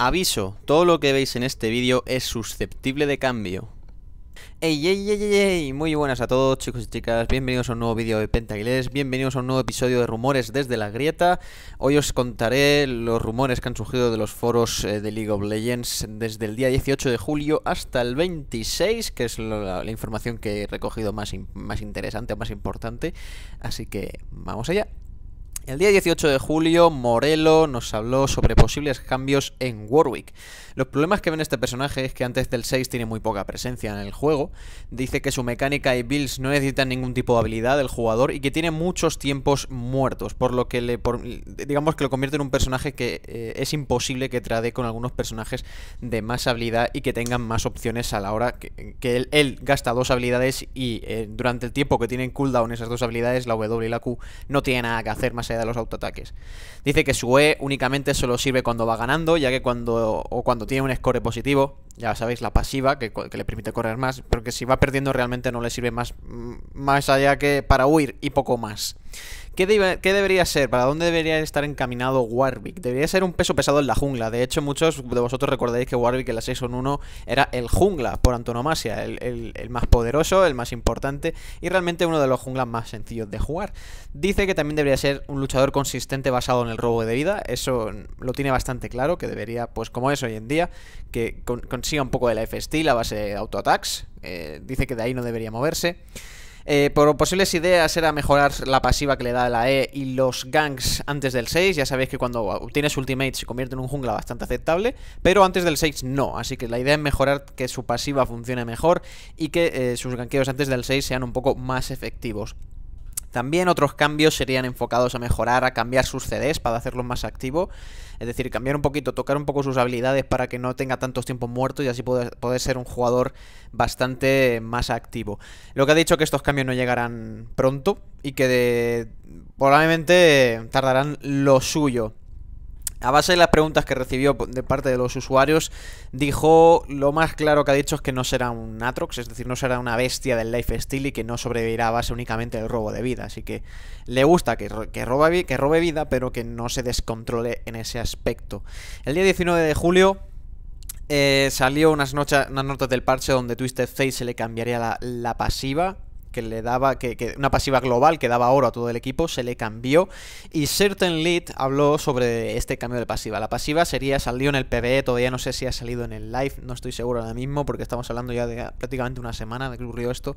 Aviso, todo lo que veis en este vídeo es susceptible de cambio. Ey, ey, ey, ey, muy buenas a todos chicos y chicas, bienvenidos a un nuevo vídeo de Pentaguilés, bienvenidos a un nuevo episodio de Rumores desde la Grieta. Hoy os contaré los rumores que han surgido de los foros eh, de League of Legends desde el día 18 de julio hasta el 26, que es la, información que he recogido más, interesante más interesante, más importante, así que vamos allá. El día 18 de julio, Morelo nos habló sobre posibles cambios en Warwick. Los problemas que ven este personaje es que antes del 6 tiene muy poca presencia en el juego. Dice que su mecánica y builds no necesitan ningún tipo de habilidad del jugador y que tiene muchos tiempos muertos, por lo que le, digamos que lo convierte en un personaje que eh, es imposible que trade con algunos personajes de más habilidad y que tengan más opciones a la hora que, él, gasta dos habilidades y eh, durante el tiempo que tienen cooldown esas dos habilidades, la W y la Q, no tiene nada que hacer más allá de los autoataques. Dice que su E únicamente solo sirve cuando va ganando, ya que cuando o cuando tiene un score positivo, ya sabéis, la pasiva, que, que le permite correr más, pero que si va perdiendo realmente no le sirve más, mm, más allá que para huir y poco más. ¿Qué, debería ser? ¿Para dónde debería estar encaminado Warwick? Debería ser un peso pesado en la jungla. De hecho, muchos de vosotros recordaréis que Warwick en la 6 1 era el jungla por antonomasia, el, más poderoso, el más importante y realmente uno de los junglas más sencillos de jugar. Dice que también debería ser un luchador consistente basado en el robo de vida. Eso lo tiene bastante claro, que debería, pues como es hoy en día, que consiga un poco de la FST, a base de auto Eh, dice que de ahí no debería moverse. Eh, por posibles ideas era mejorar la pasiva que le da la E y los ganks antes del 6. Ya sabéis que cuando tienes ultimate se convierte en un jungla bastante aceptable, pero antes del 6 no. Así que la idea es mejorar que su pasiva funcione mejor y que eh, sus ganqueos antes del 6 sean un poco más efectivos. También otros cambios serían enfocados a mejorar, a cambiar sus CDs para hacerlos más activos. Es decir, cambiar un poquito, tocar un poco sus habilidades para que no tenga tantos tiempos muertos y así poder, ser un jugador bastante más activo. Lo que ha dicho que estos cambios no llegarán pronto y que probablemente tardarán lo suyo. A base de las preguntas que recibió de parte de los usuarios, dijo lo más claro que ha dicho es que no será un Atrox, es decir, no será una bestia del lifestyle y que no sobrevivirá a base únicamente del robo de vida. Así que le gusta que, robe, que robe vida, pero que no se descontrole en ese aspecto. El día 19 de julio eh, salió unas, notas del parche donde Twisted Face se le cambiaría la pasiva que le daba, que, una pasiva global que daba oro a todo el equipo, se le cambió. Y Certain Lead habló sobre este cambio de pasiva. La pasiva sería, salió en el PBE, todavía no sé si ha salido en el live, no estoy seguro ahora mismo, porque estamos hablando ya de prácticamente una semana de que ocurrió esto.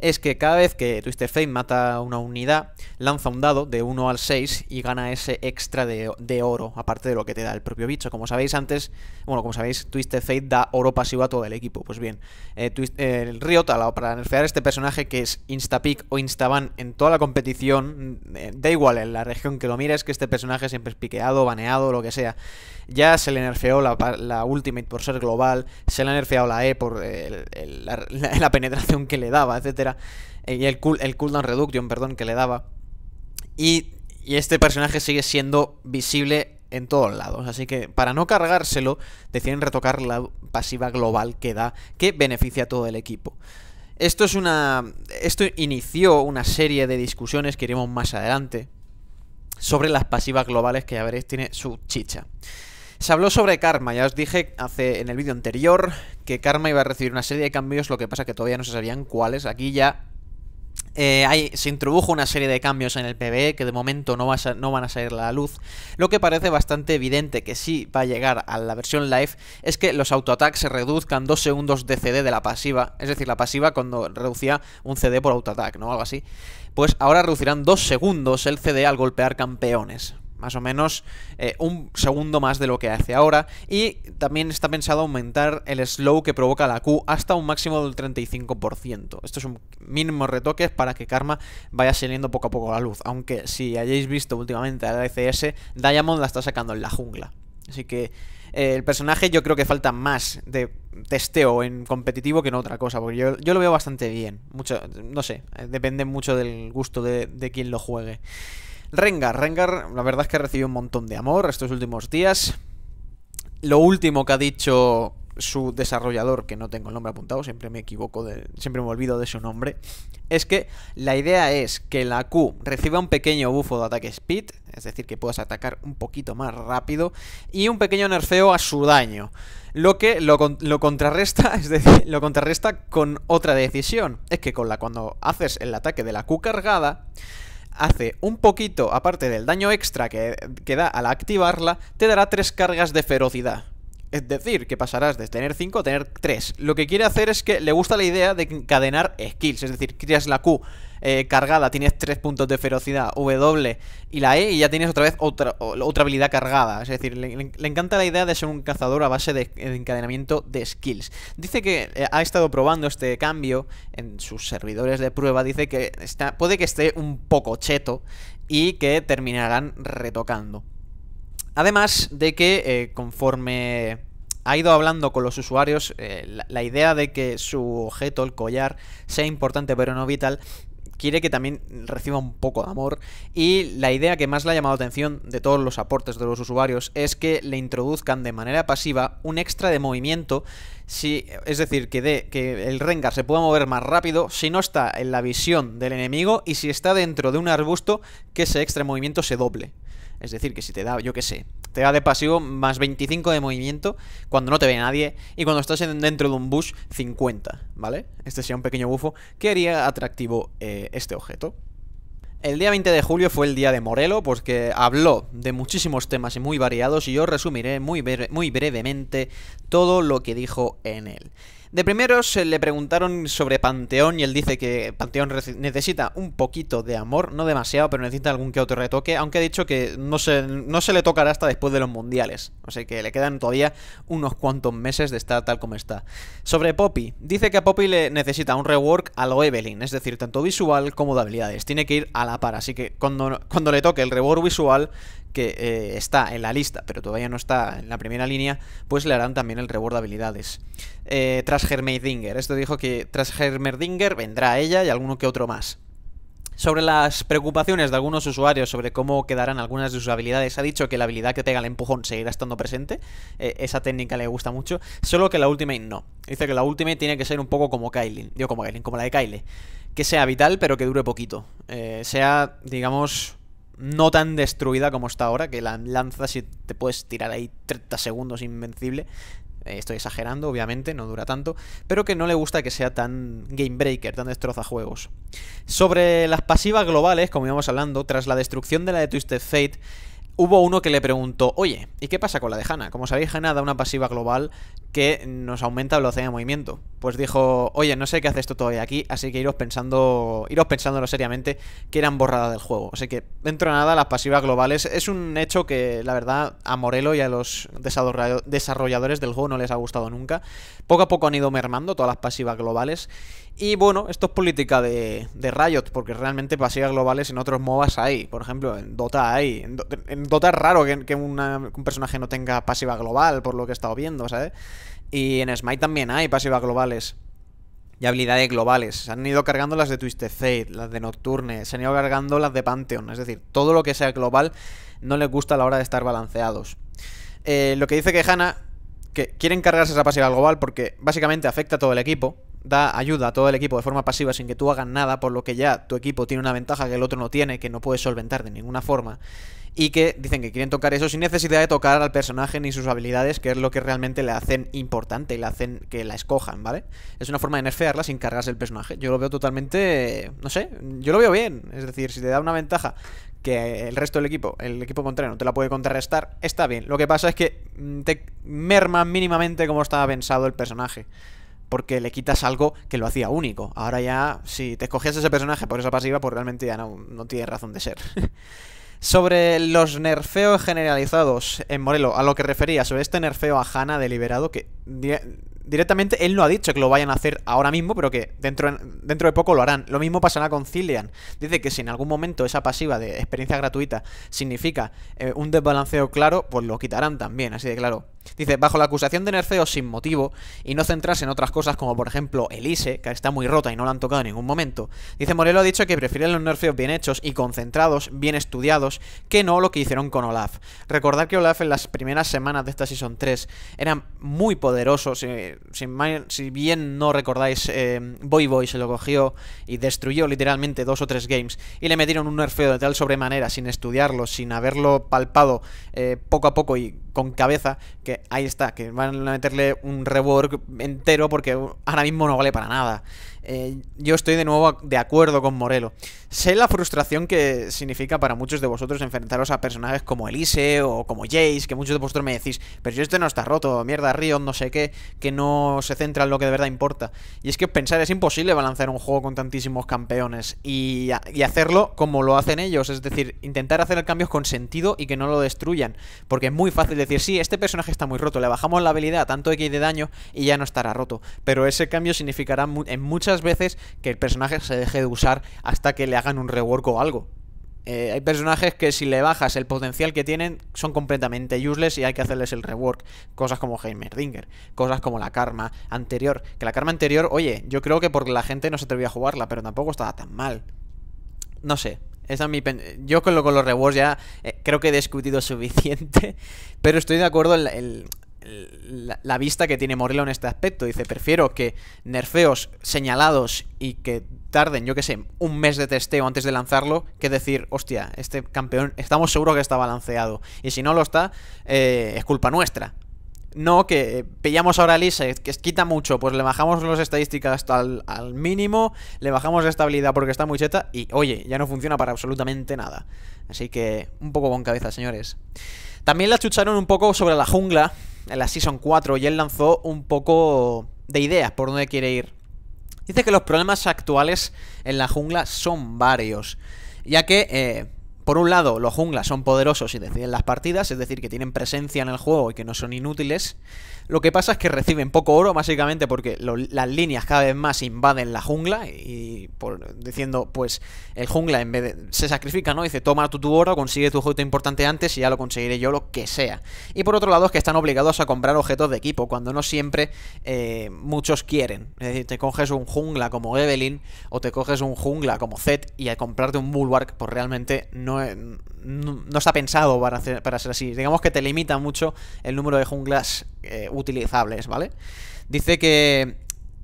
Es que cada vez que Twister Fate mata una unidad, lanza un dado de 1 al 6 y gana ese extra de, oro, aparte de lo que te da el propio bicho. Como sabéis antes, bueno, como sabéis, Twister Fate da oro pasivo a todo el equipo. Pues bien, eh, el Riot, para nerfear este personaje que instapick o Instaban en toda la competición, mm, eh, da igual en la región que lo es que este personaje siempre es piqueado, baneado, lo que sea. Ya se le nerfeó la, la Ultimate por ser global, se le ha nerfeado la E por eh, la, penetración que le daba, etc. Eh, y el, el cooldown reduction, perdón, que le daba. Y, y este personaje sigue siendo visible en todos lados. Así que para no cargárselo, deciden retocar la pasiva global que da, que beneficia a todo el equipo. Esto es una. Esto inició una serie de discusiones que iremos más adelante sobre las pasivas globales que ya veréis tiene su chicha. Se habló sobre Karma, ya os dije hace en el vídeo anterior que Karma iba a recibir una serie de cambios, lo que pasa que todavía no se sabían cuáles. Aquí ya eh, se introdujo una serie de cambios en el PBE que de momento no, no, van a salir a la luz. Lo que parece bastante evidente que sí va a llegar a la versión live es que los auto-attacks se reduzcan 2 segundos de CD de la pasiva. Es decir, la pasiva cuando reducía un CD por autoataque, ¿no? Algo así. Pues ahora reducirán 2 segundos el CD al golpear campeones más o menos eh, un segundo más de lo que hace ahora. Y también está pensado aumentar el slow que provoca la Q hasta un máximo del 35%. Esto es un mínimo retoque para que Karma vaya saliendo poco a poco a la luz. Aunque si hayáis visto últimamente a la ECS, Diamond la está sacando en la jungla. Así que eh, el personaje yo creo que falta más de testeo en competitivo que en otra cosa, porque yo, lo veo bastante bien. Mucho, no sé, eh, depende mucho del gusto de, de quien lo juegue. Rengar, Rengar, la verdad es que recibido un montón de amor estos últimos días. Lo último que ha dicho su desarrollador, que no tengo el nombre apuntado, siempre me equivoco, de, siempre me olvido de su nombre, es que la idea es que la Q reciba un pequeño bufo de ataque speed, es decir, que puedas atacar un poquito más rápido, y un pequeño nerfeo a su daño, lo que lo, contrarresta, es decir, lo contrarresta con otra decisión, es que con la, cuando haces el ataque de la Q cargada, hace un poquito, aparte del daño extra que, da al activarla, te dará tres cargas de ferocidad. Es decir, que pasarás de tener 5 a tener 3. Lo que quiere hacer es que le gusta la idea de encadenar skills, es decir, creas la Q eh, cargada, tienes tres puntos de ferocidad, W y la E, y ya tienes otra vez otra, otra habilidad cargada. Es decir, le, encanta la idea de ser un cazador a base de, encadenamiento de skills. Dice que eh, ha estado probando este cambio en sus servidores de prueba, dice que puede que esté un poco cheto y que terminarán retocando. Además de que eh, conforme ha ido hablando con los usuarios, la, idea de que su objeto, el collar, sea importante pero no vital, quiere que también reciba un poco de amor. Y la idea que más le ha llamado atención de todos los aportes de los usuarios es que le introduzcan de manera pasiva un extra de movimiento. Si, es decir, que, de, que el Rengar se pueda mover más rápido si no está en la visión del enemigo y si está dentro de un arbusto, que ese extra de movimiento se doble. Es decir, que si te da, yo qué sé, te da de pasivo más 25 de movimiento cuando no te ve nadie y cuando estás dentro de un bush 50, ¿vale? Este sería un pequeño bufo que haría atractivo eh, este objeto. El día 20 de julio fue el día de Morelo, porque habló de muchísimos temas y muy variados y yo resumiré muy, muy brevemente todo lo que dijo en él. De primero se le preguntaron sobre Panteón y él dice que Panteón necesita un poquito de amor, no demasiado, pero necesita algún que otro retoque, aunque ha dicho que no se, no se le tocará hasta después de los mundiales. O sea que le quedan todavía unos cuantos meses de estar tal como está. Sobre Poppy, dice que a Poppy le necesita un rework a lo Evelyn, es decir, tanto visual como de habilidades. Tiene que ir a la par, así que cuando, cuando le toque el rework visual, que eh, está en la lista, pero todavía no está en la primera línea, pues le harán también el reward de habilidades. Eh, tras esto dijo que tras vendrá vendrá ella y alguno que otro más. Sobre las preocupaciones de algunos usuarios sobre cómo quedarán algunas de sus habilidades, ha dicho que la habilidad que pega el empujón seguirá estando presente. Eh, esa técnica le gusta mucho, solo que la Ultimate no. Dice que la Ultimate tiene que ser un poco como Kylie, digo como Kylie, como la de Kylie. Que sea vital, pero que dure poquito. Eh, sea, digamos, no tan destruida como está ahora, que la lanzas y te puedes tirar ahí 30 segundos invencible. Eh, estoy exagerando, obviamente, no dura tanto, pero que no le gusta que sea tan game breaker, tan destroza juegos. Sobre las pasivas globales, como íbamos hablando, tras la destrucción de la de Twisted Fate, Hubo uno que le preguntó, oye, ¿y qué pasa con la de Hanna? Como sabéis, Hanna da una pasiva global que nos aumenta la velocidad de movimiento. Pues dijo, oye, no sé qué hace esto todavía aquí, así que iros pensando, iros pensándolo seriamente, que eran borradas del juego. O sea que, dentro de nada, las pasivas globales es un hecho que, la verdad, a Morelo y a los desarrolladores del juego no les ha gustado nunca. Poco a poco han ido mermando todas las pasivas globales y bueno, esto es política de, de Riot, porque realmente pasivas globales en otros MOBAs hay. Por ejemplo, en Dota hay. En, Dota es raro que, un personaje no tenga pasiva global, por lo que he estado viendo, ¿sabes? Y en Smite también hay pasivas globales. Y habilidades globales. Se han ido cargando las de Twisted Fate, las de Nocturne, se han ido cargando las de Pantheon. Es decir, todo lo que sea global no les gusta a la hora de estar balanceados. Eh, lo que dice que Hanna, que quieren cargarse esa pasiva global porque básicamente afecta a todo el equipo da ayuda a todo el equipo de forma pasiva sin que tú hagas nada, por lo que ya tu equipo tiene una ventaja que el otro no tiene, que no puedes solventar de ninguna forma. Y que dicen que quieren tocar eso sin necesidad de tocar al personaje ni sus habilidades, que es lo que realmente le hacen importante y le hacen que la escojan, ¿vale? Es una forma de nerfearla sin cargarse el personaje. Yo lo veo totalmente. No sé, yo lo veo bien. Es decir, si te da una ventaja que el resto del equipo, el equipo contrario, no te la puede contrarrestar, está bien. Lo que pasa es que mm, te merma mínimamente como estaba pensado el personaje porque le quitas algo que lo hacía único. Ahora ya, si te escogías ese personaje por esa pasiva, pues realmente ya no, tiene razón de ser. Sobre los nerfeos generalizados en Morelo, a lo que refería, sobre este nerfeo a Hanna deliberado, que directamente él no ha dicho que lo vayan a hacer ahora mismo, pero que dentro, dentro de poco lo harán. Lo mismo pasará con Cillian. Dice que si en algún momento esa pasiva de experiencia gratuita significa eh, un desbalanceo claro, pues lo quitarán también, así de claro. Dice, bajo la acusación de nerfeos sin motivo y no centrarse en otras cosas como por ejemplo Elise, que está muy rota y no la han tocado en ningún momento. Dice, Morelo ha dicho que prefiere los nerfeos bien hechos y concentrados, bien estudiados, que no lo que hicieron con Olaf. Recordar que Olaf en las primeras semanas de esta Season 3 era muy poderoso, si, bien no recordáis, eh, Boy Boy se lo cogió y destruyó literalmente dos o tres games y le metieron un nerfeo de tal sobremanera, sin estudiarlo, sin haberlo palpado eh, poco a poco y con cabeza, que ahí está, que van a meterle un rework entero porque ahora mismo no vale para nada. Eh, yo estoy de nuevo de acuerdo con Morelo. Sé la frustración que significa para muchos de vosotros enfrentaros a personajes como Elise o como Jace, que muchos de vosotros me decís, pero yo este no está roto, mierda, Rion, no sé qué, que no se centra en lo que de verdad importa. Y es que pensar es imposible balancear un juego con tantísimos campeones y, hacerlo como lo hacen ellos, es decir, intentar hacer cambios con sentido y que no lo destruyan, porque es muy fácil decir, sí, este personaje está muy roto, le bajamos la habilidad tanto X de daño y ya no estará roto, pero ese cambio significará en muchas veces que el personaje se deje de usar hasta que le hagan un rework o algo. Eh, hay personajes que si le bajas el potencial que tienen son completamente useless y hay que hacerles el rework. Cosas como Heimerdinger, cosas como la karma anterior. Que la karma anterior, oye, yo creo que porque la gente no se atrevía a jugarla, pero tampoco estaba tan mal. No sé. Esa es mi yo con, lo, con los rewards ya eh, creo que he discutido suficiente, pero estoy de acuerdo en, el la, vista que tiene Morelo en este aspecto. Dice, prefiero que nerfeos señalados y que tarden, yo que sé, un mes de testeo antes de lanzarlo, que decir, hostia, este campeón, estamos seguros que está balanceado. Y si no lo está, eh, es culpa nuestra. No, que pillamos ahora a Lisa, que quita mucho, pues le bajamos las estadísticas hasta al, mínimo, le bajamos estabilidad porque está muy cheta y, oye, ya no funciona para absolutamente nada. Así que, un poco con cabeza, señores. También la chucharon un poco sobre la jungla en la Season 4 y él lanzó un poco de ideas por dónde quiere ir. Dice que los problemas actuales en la jungla son varios, ya que, eh, por un lado, los junglas son poderosos y deciden las partidas, es decir, que tienen presencia en el juego y que no son inútiles, lo que pasa es que reciben poco oro, básicamente porque las líneas cada vez más invaden la jungla y por, diciendo, pues el jungla en vez se sacrifica, ¿no? Dice, toma tu, tu oro, consigue tu objeto importante antes y ya lo conseguiré yo, lo que sea. Y por otro lado es que están obligados a comprar objetos de equipo, cuando no siempre eh, muchos quieren. Es decir, te coges un jungla como Evelyn o te coges un jungla como Zed y al comprarte un Bulwark, pues realmente no, no, está pensado para, para ser así. Digamos que te limita mucho el número de junglas. Eh, utilizables, ¿vale? Dice que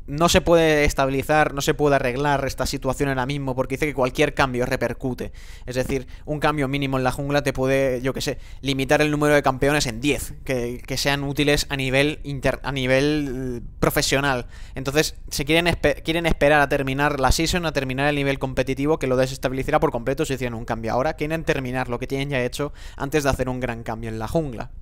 no se puede estabilizar, no se puede arreglar esta situación ahora mismo, porque dice que cualquier cambio repercute. Es decir, un cambio mínimo en la jungla te puede, yo que sé, limitar el número de campeones en 10, que, sean útiles a nivel, inter, a nivel mm, profesional. Entonces, se quieren, quieren esperar a terminar la season, a terminar el nivel competitivo, que lo desestabilizará por completo si hicieran un cambio ahora. Quieren terminar lo que tienen ya hecho antes de hacer un gran cambio en la jungla.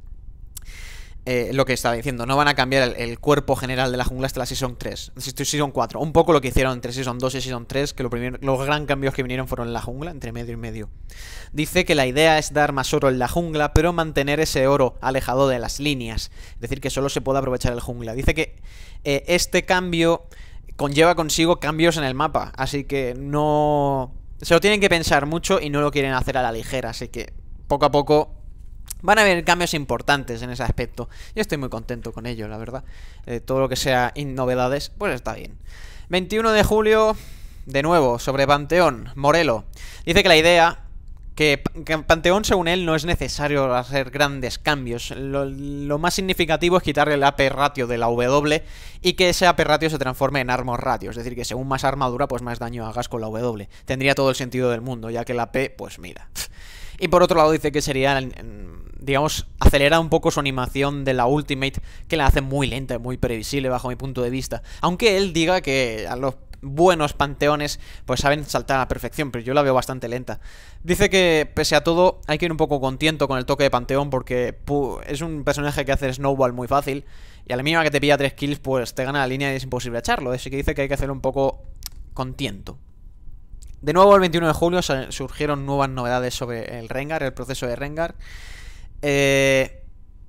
Eh, lo que estaba diciendo, no van a cambiar el, cuerpo general de la jungla hasta la Season 3, Season 4, un poco lo que hicieron entre Season 2 y Season 3, que los gran cambios que vinieron fueron en la jungla, entre medio y medio. Dice que la idea es dar más oro en la jungla, pero mantener ese oro alejado de las líneas, es decir, que solo se puede aprovechar el jungla. Dice que eh, este cambio conlleva consigo cambios en el mapa, así que no... Se lo tienen que pensar mucho y no lo quieren hacer a la ligera, así que poco a poco Van a haber cambios importantes en ese aspecto. Yo estoy muy contento con ello, la verdad. Eh, todo lo que sea in novedades, pues está bien. 21 de julio, de nuevo, sobre Panteón, Morelo. Dice que la idea, que, Panteón, según él, no es necesario hacer grandes cambios. Lo, más significativo es quitarle el AP ratio de la W y que ese AP ratio se transforme en armas ratio. Es decir, que según más armadura, pues más daño hagas con la W. Tendría todo el sentido del mundo, ya que el AP, pues mira. Y por otro lado dice que sería, digamos, acelera un poco su animación de la Ultimate, que la hace muy lenta, muy previsible bajo mi punto de vista. Aunque él diga que a los buenos panteones pues saben saltar a la perfección, pero yo la veo bastante lenta. Dice que pese a todo hay que ir un poco contento con el toque de panteón porque es un personaje que hace snowball muy fácil y a la mínima que te pilla tres kills pues te gana la línea y es imposible echarlo, así que dice que hay que hacerlo un poco contento. De nuevo, el 21 de julio surgieron nuevas novedades sobre el Rengar, el proceso de Rengar. Eh,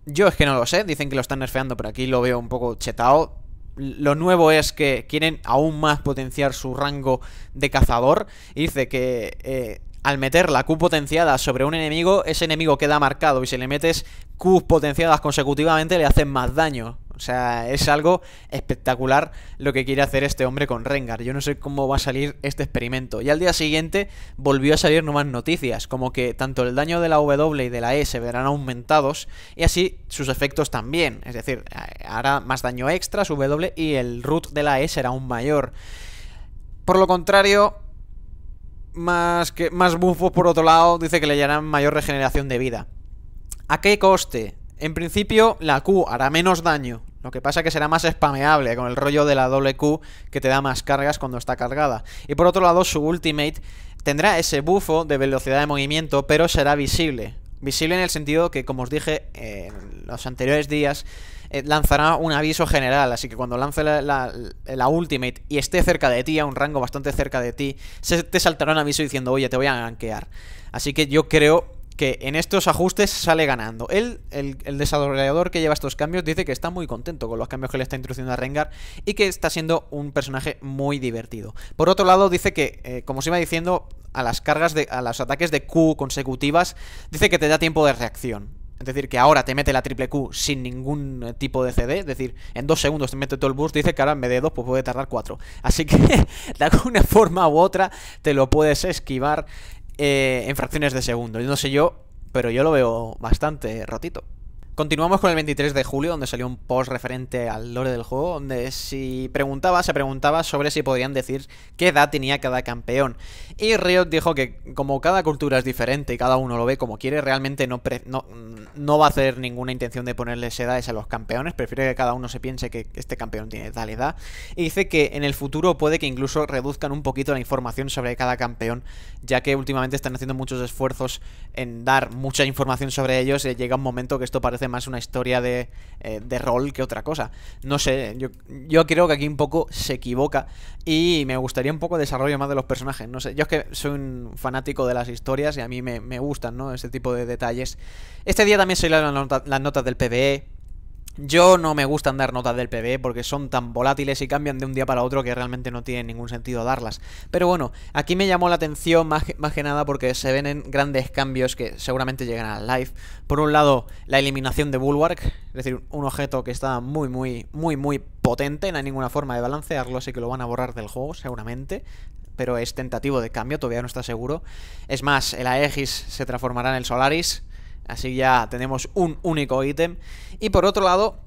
yo es que no lo sé, dicen que lo están nerfeando, pero aquí lo veo un poco chetado. Lo nuevo es que quieren aún más potenciar su rango de cazador. Y dice que eh, al meter la Q potenciada sobre un enemigo, ese enemigo queda marcado y si le metes Q potenciadas consecutivamente le hacen más daño. O sea, es algo espectacular lo que quiere hacer este hombre con Rengar. Yo no sé cómo va a salir este experimento. Y al día siguiente volvió a salir nuevas noticias, como que tanto el daño de la W y de la E se verán aumentados y así sus efectos también. Es decir, hará más daño extra su W y el root de la E será aún mayor. Por lo contrario, más, que, más bufos por otro lado, dice que le llevarán mayor regeneración de vida. ¿A qué coste? En principio, la Q hará menos daño, lo que pasa es que será más spameable con el rollo de la Q que te da más cargas cuando está cargada. Y por otro lado, su ultimate tendrá ese bufo de velocidad de movimiento, pero será visible. Visible en el sentido que, como os dije en los anteriores días, eh, lanzará un aviso general. Así que cuando lance la, ultimate y esté cerca de ti, a un rango bastante cerca de ti, se te saltará un aviso diciendo, oye, te voy a ganquear. Así que yo creo que en estos ajustes sale ganando. Él, el, el, desarrollador que lleva estos cambios, dice que está muy contento con los cambios que le está introduciendo a Rengar y que está siendo un personaje muy divertido. Por otro lado, dice que, eh, como se iba diciendo, a las cargas de, a los ataques de Q consecutivas, dice que te da tiempo de reacción. Es decir, que ahora te mete la triple Q sin ningún eh, tipo de CD. Es decir, en dos segundos te mete todo el burst. Dice que ahora en vez de dos, pues puede tardar cuatro. Así que de alguna forma u otra te lo puedes esquivar. Eh, en fracciones de segundo. No sé yo, pero yo lo veo bastante rotito. Continuamos con el 23 de julio, donde salió un post referente al lore del juego, donde si preguntaba, se preguntaba sobre si podían decir qué edad tenía cada campeón. Y Riot dijo que como cada cultura es diferente y cada uno lo ve como quiere, realmente no, no, no va a hacer ninguna intención de ponerles edades a los campeones, prefiere que cada uno se piense que este campeón tiene tal edad. Y dice que en el futuro puede que incluso reduzcan un poquito la información sobre cada campeón, ya que últimamente están haciendo muchos esfuerzos en dar mucha información sobre ellos y llega un momento que esto parece más una historia eh, de, rol que otra cosa. No sé, yo, creo que aquí un poco se equivoca y me gustaría un poco desarrollo más de los personajes. No sé, yo es que soy un fanático de las historias y a mí me, gustan, ¿no? Ese tipo de detalles. Este día también soy las notas del PBE yo no me gustan dar notas del PB porque son tan volátiles y cambian de un día para otro que realmente no tiene ningún sentido darlas. Pero bueno, aquí me llamó la atención más que, más nada porque se ven en grandes cambios que seguramente llegan al live. Por un lado, la eliminación de Bulwark, es decir, un objeto que está muy, muy, muy, muy potente, no hay ninguna forma de balancearlo, así que lo van a borrar del juego, seguramente. Pero es tentativo de cambio, todavía no está seguro. Es más, el Aegis se transformará en el Solaris, Así ya tenemos un único ítem. Y por otro lado,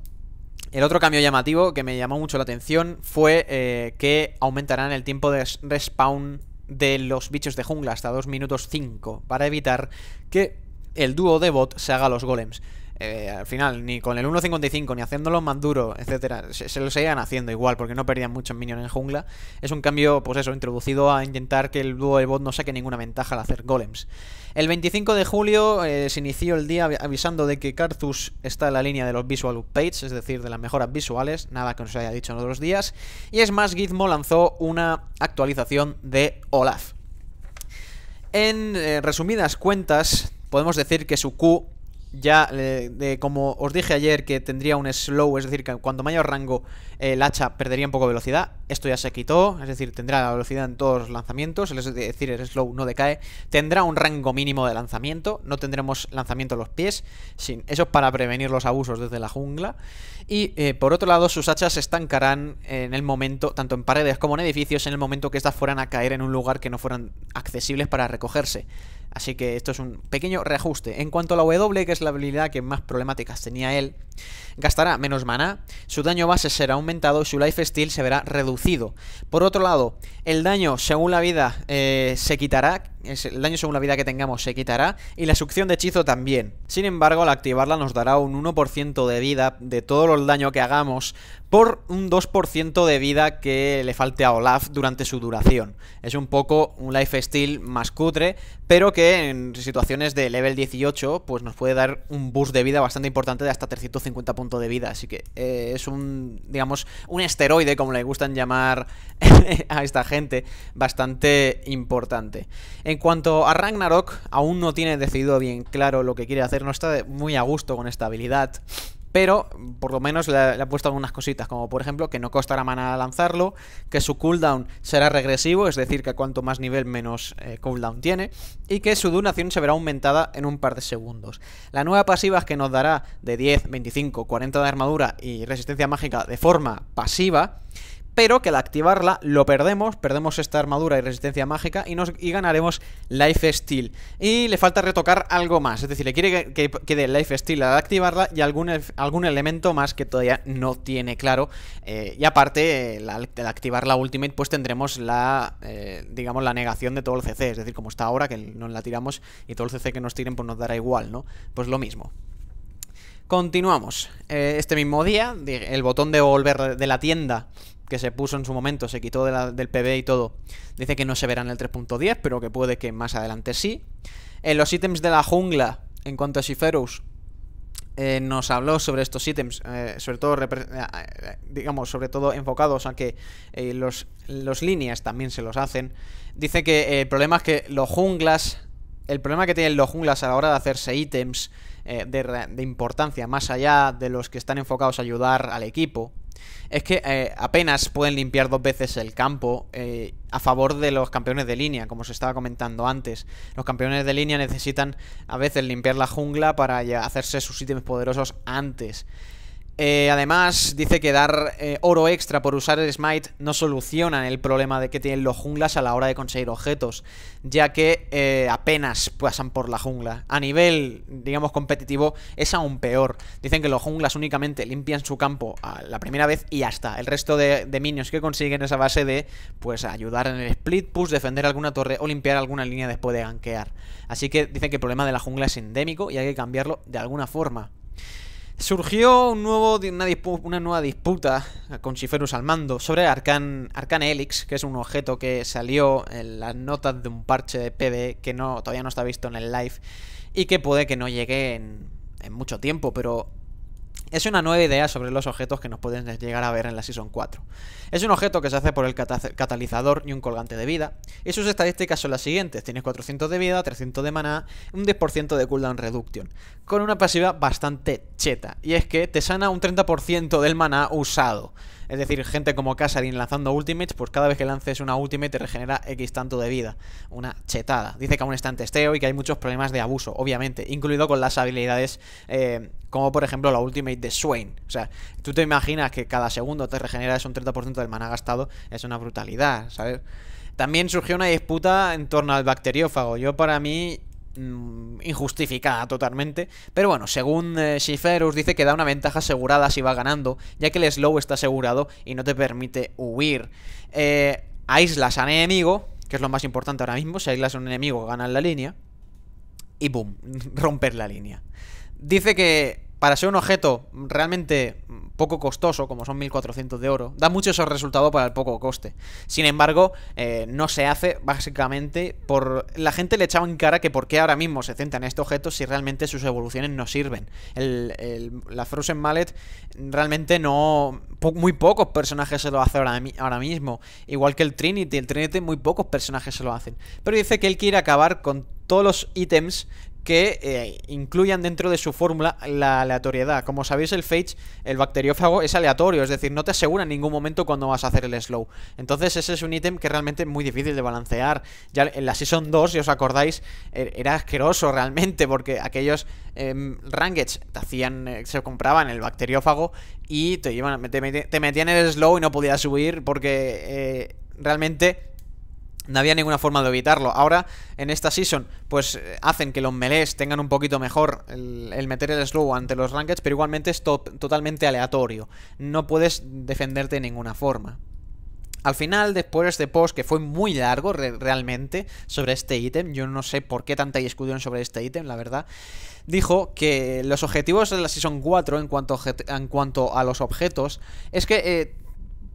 el otro cambio llamativo que me llamó mucho la atención fue eh, que aumentarán el tiempo de respawn de los bichos de jungla hasta 2 minutos 5 para evitar que el dúo de bot se haga los golems. Eh, al final, ni con el 1.55, ni haciéndolo más duro, etcétera, se, lo seguían haciendo igual, porque no perdían muchos minions en jungla. Es un cambio, pues eso, introducido a intentar que el dúo de bot no saque ninguna ventaja al hacer golems. El 25 de julio eh, se inició el día avisando de que Carthus está en la línea de los visual updates, es decir, de las mejoras visuales, nada que nos haya dicho en otros días. Y es más, Gizmo lanzó una actualización de Olaf. En eh, resumidas cuentas, podemos decir que su Q ya, como os dije ayer, que tendría un slow, es decir, que cuando mayor rango eh, el hacha perdería un poco de velocidad. Esto ya se quitó, es decir, tendrá la velocidad en todos los lanzamientos, es decir, el slow no decae. Tendrá un rango mínimo de lanzamiento, no tendremos lanzamiento a los pies, eso es para prevenir los abusos desde la jungla. Y eh, por otro lado, sus hachas se estancarán en el momento, tanto en paredes como en edificios, en el momento que estas fueran a caer en un lugar que no fueran accesibles para recogerse. Así que esto es un pequeño reajuste. En cuanto a la W, que es la habilidad que más problemáticas tenía él, gastará menos mana, su daño base será aumentado y su life steal se verá reducido. Por otro lado, el daño según la vida eh, se quitará el daño según la vida que tengamos se quitará y la succión de hechizo también. Sin embargo, al activarla nos dará un 1% de vida de todo el daño que hagamos por un 2% de vida que le falte a Olaf durante su duración. Es un poco un lifestyle más cutre, pero que en situaciones de level 18 pues nos puede dar un boost de vida bastante importante de hasta 350 puntos de vida, así que eh, es un, digamos, un esteroide, como le gustan llamar a esta gente, bastante importante. En cuanto a Ragnarok, aún no tiene decidido bien claro lo que quiere hacer, no está muy a gusto con esta habilidad. Pero por lo menos le ha, puesto algunas cositas, como por ejemplo que no costará mana lanzarlo, que su cooldown será regresivo, es decir, que cuanto más nivel menos eh, cooldown tiene, y que su duración se verá aumentada en un par de segundos. La nueva pasiva es que nos dará de 10, 25, 40 de armadura y resistencia mágica de forma pasiva, pero que al activarla lo perdemos, perdemos esta armadura y resistencia mágica y, nos, ganaremos Life Steal. Y le falta retocar algo más, es decir, le quiere que quede Life Steal al activarla y algún, algún elemento más que todavía no tiene claro. Eh, y aparte, al activar la Ultimate, pues tendremos la, eh, digamos, la negación de todo el CC, es decir, como está ahora, que nos la tiramos y todo el CC que nos tiren pues nos dará igual, ¿no? Pues lo mismo. Continuamos. Eh, este mismo día, el botón de volver de la tienda que se puso en su momento, se quitó del PB y todo, dice que no se verán en el 3.10, pero que puede que más adelante sí. En los ítems de la jungla, en cuanto a Siferus. Eh, nos habló sobre estos ítems, eh, sobre todo, eh, digamos, sobre todo enfocados a que los, líneas también se los hacen. Dice que el problema es que los junglas, el problema que tienen los junglas a la hora de hacerse ítems de importancia más allá de los que están enfocados a ayudar al equipo, es que eh, apenas pueden limpiar dos veces el campo eh, a favor de los campeones de línea, como se estaba comentando antes. Los campeones de línea necesitan a veces limpiar la jungla para hacerse sus ítems poderosos antes. Eh, además, dice que dar eh, oro extra por usar el smite no soluciona el problema de que tienen los junglas a la hora de conseguir objetos, ya que eh, apenas pasan por la jungla. A nivel, digamos, competitivo es aún peor. Dicen que los junglas únicamente limpian su campo la primera vez y hasta. El resto de, de minions que consiguen esa base de, pues, ayudar en el split push, defender alguna torre o limpiar alguna línea después de gankear. Así que dicen que el problema de la jungla es endémico y hay que cambiarlo de alguna forma. Surgió una, nueva disputa con Chiferus al mando sobre Arcan, Arcan Helix, que es un objeto que salió en las notas de un parche de PD que no, todavía no está visto en el live y que puede que no llegue en, en mucho tiempo, pero es una nueva idea sobre los objetos que nos pueden llegar a ver en la Season 4. Es un objeto que se hace por el catalizador y un colgante de vida, y sus estadísticas son las siguientes, tienes 400 de vida, 300 de maná, un 10% de cooldown reduction, con una pasiva bastante cheta, y es que te sana un 30% del maná usado. Es decir, gente como Kassadin lanzando ultimates, pues cada vez que lances una ultimate te regenera X tanto de vida. Una chetada. Dice que aún está en testeo y que hay muchos problemas de abuso, obviamente, incluido con las habilidades eh, como por ejemplo la ultimate de Swain. O sea, tú te imaginas que cada segundo te regeneras un 30% del mana gastado, es una brutalidad, ¿sabes? También surgió una disputa en torno al bacteriófago. Yo para mí mm, injustificada totalmente. Pero bueno, según eh, Shiferus dice que da una ventaja asegurada si va ganando, ya que el slow está asegurado y no te permite huir. Eh, aíslas a enemigo, que es lo más importante ahora mismo, si aíslas a un enemigo ganas la línea y boom, romper la línea. Dice que para ser un objeto realmente poco costoso, como son 1400 de oro, da mucho esos resultados para el poco coste. Sin embargo, eh, no se hace básicamente por... La gente le echaba en cara que por qué ahora mismo se centra en este objeto si realmente sus evoluciones no sirven. El, la Frozen Mallet realmente no... muy pocos personajes se lo hacen ahora, ahora mismo. Igual que el Trinity. El Trinity muy pocos personajes se lo hacen. Pero dice que él quiere acabar con todos los ítems que eh, incluyan dentro de su fórmula la aleatoriedad. Como sabéis, el Fage, el bacteriófago, es aleatorio, es decir, no te asegura en ningún momento cuando vas a hacer el slow. Entonces, ese es un ítem que realmente es muy difícil de balancear. Ya en la Season 2, si os acordáis, er, era asqueroso realmente, porque aquellos em, te hacían, eh, se compraban el bacteriófago y te, te, metían en el slow y no podías subir porque eh, realmente no había ninguna forma de evitarlo. Ahora, en esta season, pues eh, hacen que los melees tengan un poquito mejor el, meter el slow ante los rankeds, pero igualmente es totalmente aleatorio. No puedes defenderte de ninguna forma. Al final, después de este post, que fue muy largo realmente, sobre este ítem, yo no sé por qué tanta discusión sobre este ítem, la verdad, dijo que los objetivos de la Season 4, en cuanto, en cuanto a los objetos, es que eh,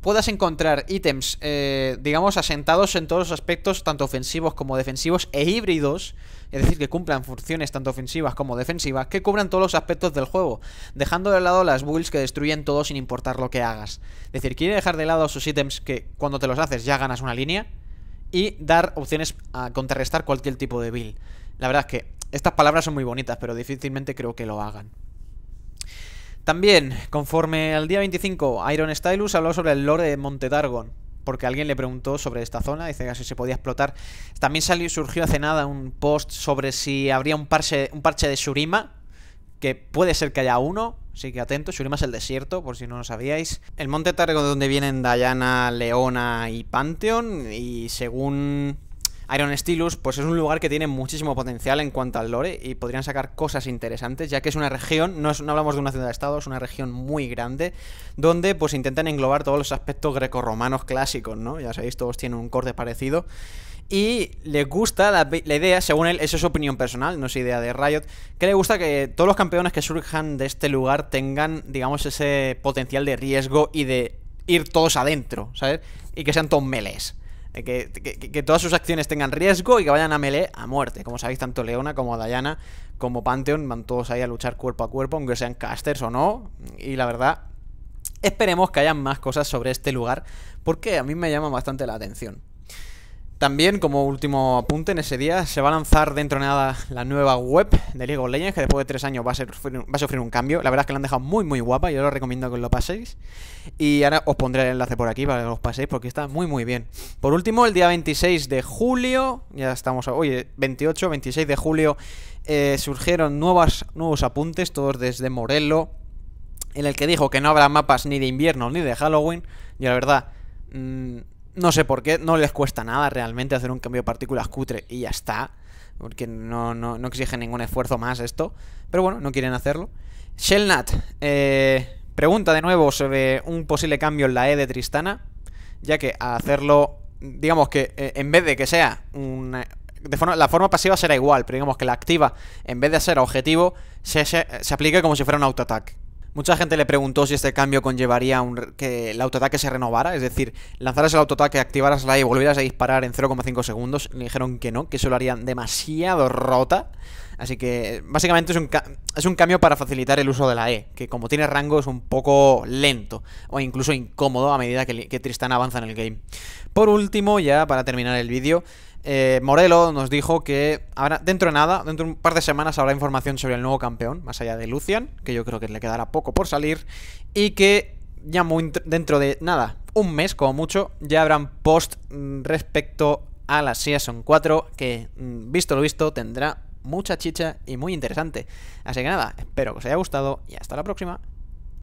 puedas encontrar ítems, eh, digamos, asentados en todos los aspectos, tanto ofensivos como defensivos, e híbridos, es decir, que cumplan funciones tanto ofensivas como defensivas, que cubran todos los aspectos del juego, dejando de lado las builds que destruyen todo sin importar lo que hagas. Es decir, quiere dejar de lado sus ítems que cuando te los haces ya ganas una línea, y dar opciones a contrarrestar cualquier tipo de build. La verdad es que estas palabras son muy bonitas, pero difícilmente creo que lo hagan. También, conforme al día 25, Iron Stylus habló sobre el lore de Monte Dargon, porque alguien le preguntó sobre esta zona, dice que así se podía explotar. También salió, surgió hace nada un post sobre si habría un parche, un parche de Surima, que puede ser que haya uno, así que atento, Shurima es el desierto, por si no lo sabíais. El monte Targo donde vienen Dayana, Leona y Pantheon, y según Iron Stylus, pues es un lugar que tiene muchísimo potencial en cuanto al lore y podrían sacar cosas interesantes, ya que es una región, no, hablamos de una ciudad-estado, de es una región muy grande, donde pues intentan englobar todos los aspectos grecorromanos clásicos, ¿no? Ya sabéis, todos tienen un corte parecido. Y le gusta la, idea, según él, esa es su opinión personal, no es idea de Riot, que le gusta que todos los campeones que surjan de este lugar tengan, digamos, ese potencial de riesgo y de ir todos adentro, ¿sabes? Y que sean todos eh, que, todas sus acciones tengan riesgo y que vayan a melee a muerte. Como sabéis, tanto Leona como Diana como Pantheon van todos ahí a luchar cuerpo a cuerpo, aunque sean casters o no. Y la verdad, esperemos que hayan más cosas sobre este lugar, porque a mí me llama bastante la atención. También, como último apunte, en ese día se va a lanzar dentro de nada la nueva web de League of Legends, que después de tres años va a, sufrir un cambio. La verdad es que la han dejado muy, muy guapa, yo lo recomiendo que lo paséis. Y ahora os pondré el enlace por aquí para que lo paséis, porque está muy, muy bien. Por último, el día 26 de julio, ya estamos, oye, 28, 26 de julio, eh, surgieron nuevos apuntes, todos desde Morello, en el que dijo que no habrá mapas ni de invierno ni de Halloween. Y la verdad... Mm, no sé por qué, no les cuesta nada realmente hacer un cambio de partículas cutre y ya está. Porque no, no, exige ningún esfuerzo más esto. Pero bueno, no quieren hacerlo. Shellnat, eh, pregunta de nuevo sobre un posible cambio en la E de Tristana. Ya que hacerlo, digamos que eh, en vez de que sea un. de forma, la forma pasiva será igual, pero digamos que la activa, en vez de ser objetivo, se, se, como si fuera un auto-attack. Mucha gente le preguntó si este cambio conllevaría que el autoataque se renovara, es decir, lanzaras el autoataque, activaras la y volvieras a disparar en 0,5 segundos. Le dijeron que no, que eso lo harían demasiado rota. Así que básicamente es un, es un cambio para facilitar el uso de la E, que como tiene rango es un poco lento o incluso incómodo a medida que, que Tristán avanza en el game. Por último, ya para terminar el vídeo, eh, Morelo nos dijo que ahora, dentro de nada, dentro de un par de semanas habrá información sobre el nuevo campeón, más allá de Lucian, que yo creo que le quedará poco por salir, y que ya muy dentro de nada, un mes como mucho, ya habrán post mm, respecto a la Season 4, que mm, visto lo visto tendrá mucha chicha y muy interesante. Así que nada, espero que os haya gustado y hasta la próxima.